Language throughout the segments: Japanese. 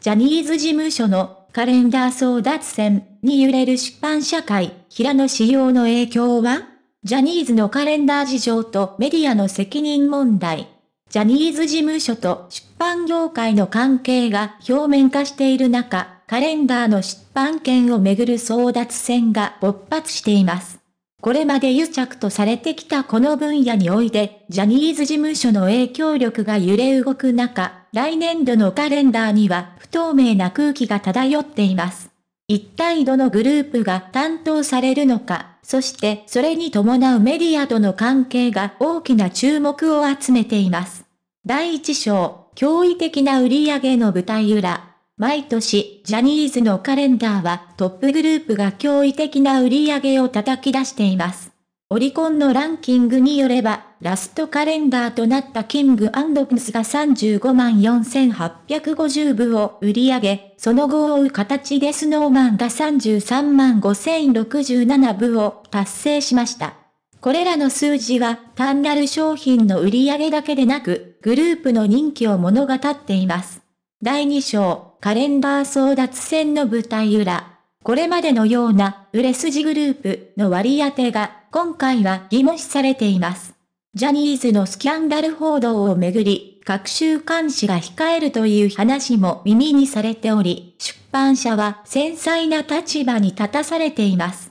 ジャニーズ事務所のカレンダー争奪戦に揺れる出版社会、平野仕様の影響はジャニーズのカレンダー事情とメディアの責任問題。ジャニーズ事務所と出版業界の関係が表面化している中、カレンダーの出版権をめぐる争奪戦が勃発しています。これまで癒着とされてきたこの分野において、ジャニーズ事務所の影響力が揺れ動く中、来年度のカレンダーには不透明な空気が漂っています。一体どのグループが担当されるのか、そしてそれに伴うメディアとの関係が大きな注目を集めています。第一章、驚異的な売り上げの舞台裏。毎年、ジャニーズのカレンダーはトップグループが驚異的な売り上げを叩き出しています。オリコンのランキングによれば、ラストカレンダーとなったキングアンドプスが35万4850部を売り上げ、その後を追う形でスノーマンが33万5067部を達成しました。これらの数字は単なる商品の売り上げだけでなく、グループの人気を物語っています。第2章、カレンダー争奪戦の舞台裏。これまでのような、売れ筋グループの割り当てが、今回は疑問視されています。ジャニーズのスキャンダル報道をめぐり、各週監視が控えるという話も耳にされており、出版社は繊細な立場に立たされています。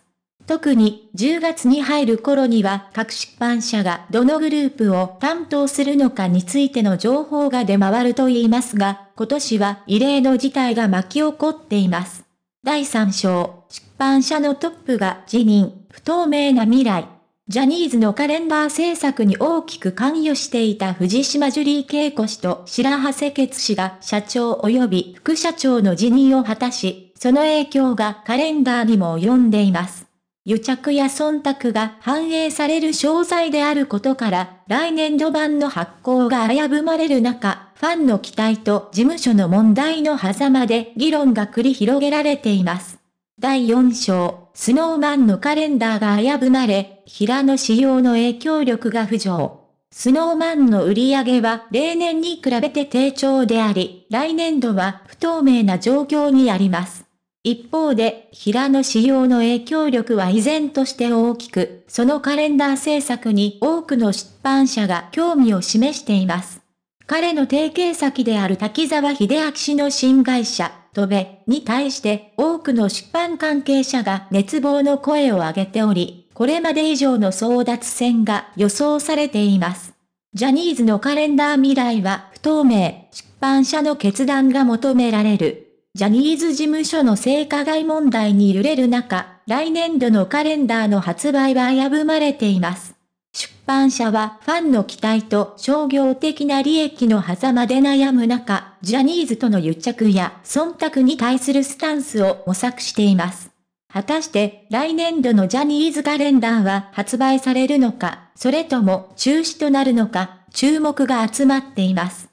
特に10月に入る頃には各出版社がどのグループを担当するのかについての情報が出回ると言いますが、今年は異例の事態が巻き起こっています。第3章、出版社のトップが辞任、不透明な未来。ジャニーズのカレンダー制作に大きく関与していた藤島ジュリー恵子氏と白橋瀬傑氏が社長及び副社長の辞任を果たし、その影響がカレンダーにも及んでいます。癒着や忖度が反映される商材であることから、来年度版の発行が危ぶまれる中、ファンの期待と事務所の問題の狭間で議論が繰り広げられています。第4章、スノーマンのカレンダーが危ぶまれ、平野仕様の影響力が浮上。スノーマンの売り上げは例年に比べて低調であり、来年度は不透明な状況にあります。一方で、平野紫耀の影響力は依然として大きく、そのカレンダー制作に多くの出版社が興味を示しています。彼の提携先である滝沢秀明氏の新会社、とべに対して多くの出版関係者が熱望の声を上げており、これまで以上の争奪戦が予想されています。ジャニーズのカレンダー未来は不透明、出版社の決断が求められる。ジャニーズ事務所の性加害問題に揺れる中、来年度のカレンダーの発売は危ぶまれています。出版社はファンの期待と商業的な利益の狭間で悩む中、ジャニーズとの癒着や忖度に対するスタンスを模索しています。果たして来年度のジャニーズカレンダーは発売されるのか、それとも中止となるのか、注目が集まっています。